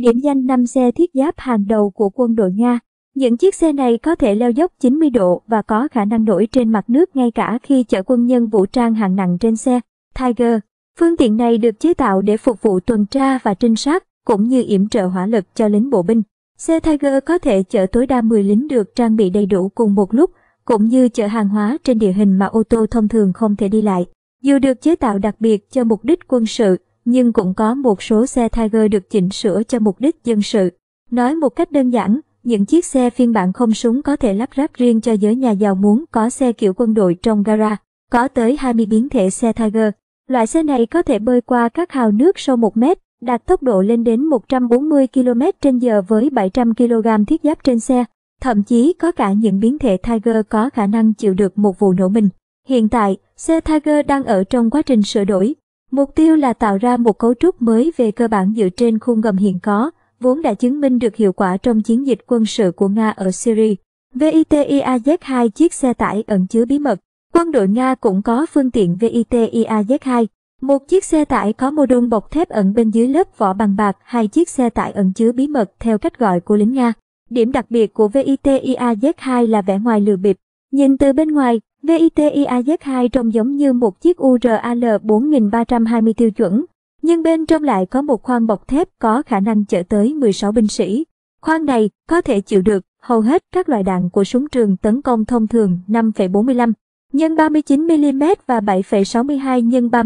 điểm danh 5 xe thiết giáp hàng đầu của quân đội Nga. Những chiếc xe này có thể leo dốc 90 độ và có khả năng nổi trên mặt nước ngay cả khi chở quân nhân vũ trang hạng nặng trên xe. Tiger Phương tiện này được chế tạo để phục vụ tuần tra và trinh sát, cũng như yểm trợ hỏa lực cho lính bộ binh. Xe Tiger có thể chở tối đa 10 lính được trang bị đầy đủ cùng một lúc, cũng như chở hàng hóa trên địa hình mà ô tô thông thường không thể đi lại. Dù được chế tạo đặc biệt cho mục đích quân sự, nhưng cũng có một số xe Tiger được chỉnh sửa cho mục đích dân sự. Nói một cách đơn giản, những chiếc xe phiên bản không súng có thể lắp ráp riêng cho giới nhà giàu muốn có xe kiểu quân đội trong gara, có tới 20 biến thể xe Tiger. Loại xe này có thể bơi qua các hào nước sâu 1 mét, đạt tốc độ lên đến 140 km h với 700 kg thiết giáp trên xe. Thậm chí có cả những biến thể Tiger có khả năng chịu được một vụ nổ mình. Hiện tại, xe Tiger đang ở trong quá trình sửa đổi, Mục tiêu là tạo ra một cấu trúc mới về cơ bản dựa trên khung ngầm hiện có, vốn đã chứng minh được hiệu quả trong chiến dịch quân sự của Nga ở Syria. VITIAZ-2 chiếc xe tải ẩn chứa bí mật. Quân đội Nga cũng có phương tiện VITIAZ-2. Một chiếc xe tải có mô đun bọc thép ẩn bên dưới lớp vỏ bằng bạc, hai chiếc xe tải ẩn chứa bí mật theo cách gọi của lính Nga. Điểm đặc biệt của VITIAZ-2 là vẻ ngoài lừa bịp. Nhìn từ bên ngoài, VITIAZ2 trông giống như một chiếc URAL 4320 tiêu chuẩn, nhưng bên trong lại có một khoang bọc thép có khả năng chở tới 16 binh sĩ. Khoang này có thể chịu được hầu hết các loại đạn của súng trường tấn công thông thường 5,45 x 39mm và 7,62 x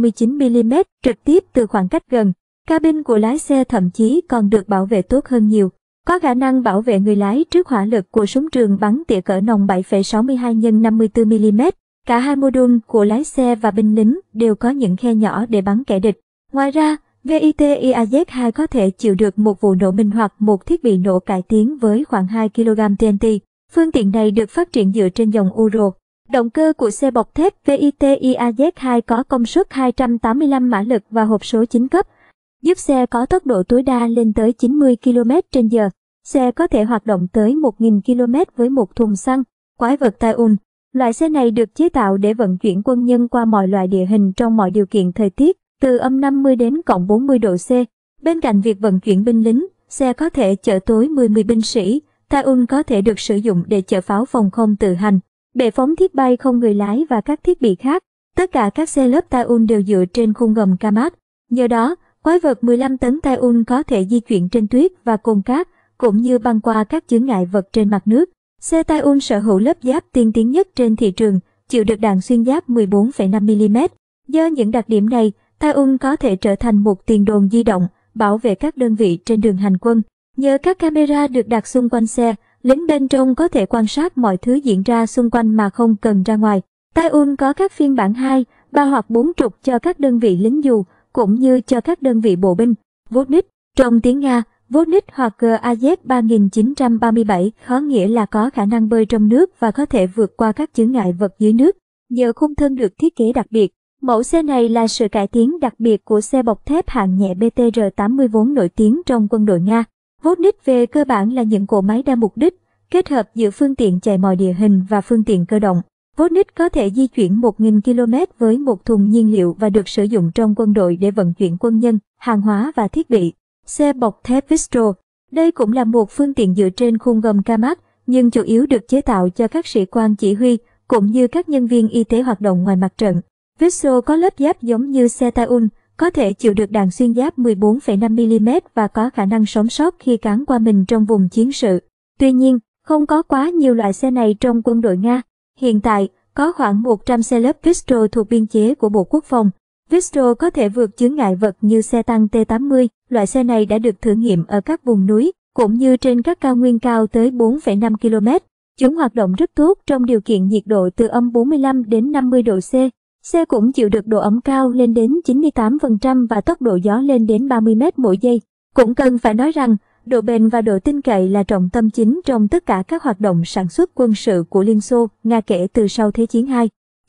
39mm trực tiếp từ khoảng cách gần. Cabin của lái xe thậm chí còn được bảo vệ tốt hơn nhiều có khả năng bảo vệ người lái trước hỏa lực của súng trường bắn tỉa cỡ nòng 7,62 x 54mm. Cả hai mô đun của lái xe và binh lính đều có những khe nhỏ để bắn kẻ địch. Ngoài ra, VITIAZ-2 có thể chịu được một vụ nổ minh hoặc một thiết bị nổ cải tiến với khoảng 2 kg TNT. Phương tiện này được phát triển dựa trên dòng Euro. Động cơ của xe bọc thép VITIAZ-2 có công suất 285 mã lực và hộp số 9 cấp giúp xe có tốc độ tối đa lên tới 90 km h Xe có thể hoạt động tới 1.000 km với một thùng xăng, quái vật tai ùn. Loại xe này được chế tạo để vận chuyển quân nhân qua mọi loại địa hình trong mọi điều kiện thời tiết, từ âm 50 đến cộng 40 độ C. Bên cạnh việc vận chuyển binh lính, xe có thể chở tối 10-10 binh sĩ, Taun có thể được sử dụng để chở pháo phòng không tự hành, bệ phóng thiết bay không người lái và các thiết bị khác. Tất cả các xe lớp Taun đều dựa trên khung gầm Kamat. Nhờ đó, Quái vật 15 tấn Taun có thể di chuyển trên tuyết và cồn cát, cũng như băng qua các chướng ngại vật trên mặt nước. Xe Taun sở hữu lớp giáp tiên tiến nhất trên thị trường, chịu được đạn xuyên giáp 14,5mm. Do những đặc điểm này, Taun có thể trở thành một tiền đồn di động, bảo vệ các đơn vị trên đường hành quân. Nhờ các camera được đặt xung quanh xe, lính bên trong có thể quan sát mọi thứ diễn ra xung quanh mà không cần ra ngoài. Taun có các phiên bản 2, 3 hoặc 4 trục cho các đơn vị lính dù, cũng như cho các đơn vị bộ binh. Vodnik, trong tiếng Nga, Vodnik hoặc AZ 3937 khó nghĩa là có khả năng bơi trong nước và có thể vượt qua các chướng ngại vật dưới nước. Nhờ khung thân được thiết kế đặc biệt, mẫu xe này là sự cải tiến đặc biệt của xe bọc thép hạng nhẹ BTR-80 vốn nổi tiếng trong quân đội Nga. Vodnik về cơ bản là những cỗ máy đa mục đích, kết hợp giữa phương tiện chạy mọi địa hình và phương tiện cơ động. Sputnik có thể di chuyển 1.000 km với một thùng nhiên liệu và được sử dụng trong quân đội để vận chuyển quân nhân, hàng hóa và thiết bị. Xe bọc thép Vistro Đây cũng là một phương tiện dựa trên khung gầm Kamak, nhưng chủ yếu được chế tạo cho các sĩ quan chỉ huy, cũng như các nhân viên y tế hoạt động ngoài mặt trận. Vistro có lớp giáp giống như xe Taun, có thể chịu được đạn xuyên giáp 14,5mm và có khả năng sống sót khi cán qua mình trong vùng chiến sự. Tuy nhiên, không có quá nhiều loại xe này trong quân đội Nga, Hiện tại, có khoảng 100 xe lớp Vistro thuộc biên chế của Bộ Quốc phòng. Vistro có thể vượt chướng ngại vật như xe tăng T-80, loại xe này đã được thử nghiệm ở các vùng núi, cũng như trên các cao nguyên cao tới 4,5 km. Chúng hoạt động rất tốt trong điều kiện nhiệt độ từ âm 45 đến 50 độ C. Xe cũng chịu được độ ẩm cao lên đến 98% và tốc độ gió lên đến 30 m mỗi giây. Cũng cần phải nói rằng, độ bền và độ tin cậy là trọng tâm chính trong tất cả các hoạt động sản xuất quân sự của Liên Xô, Nga kể từ sau Thế chiến II.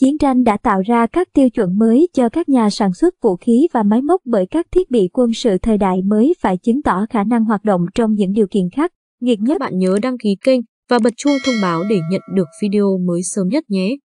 Chiến tranh đã tạo ra các tiêu chuẩn mới cho các nhà sản xuất vũ khí và máy móc bởi các thiết bị quân sự thời đại mới phải chứng tỏ khả năng hoạt động trong những điều kiện khác. Nghiệt nhất bạn nhớ đăng ký kênh và bật chuông thông báo để nhận được video mới sớm nhất nhé.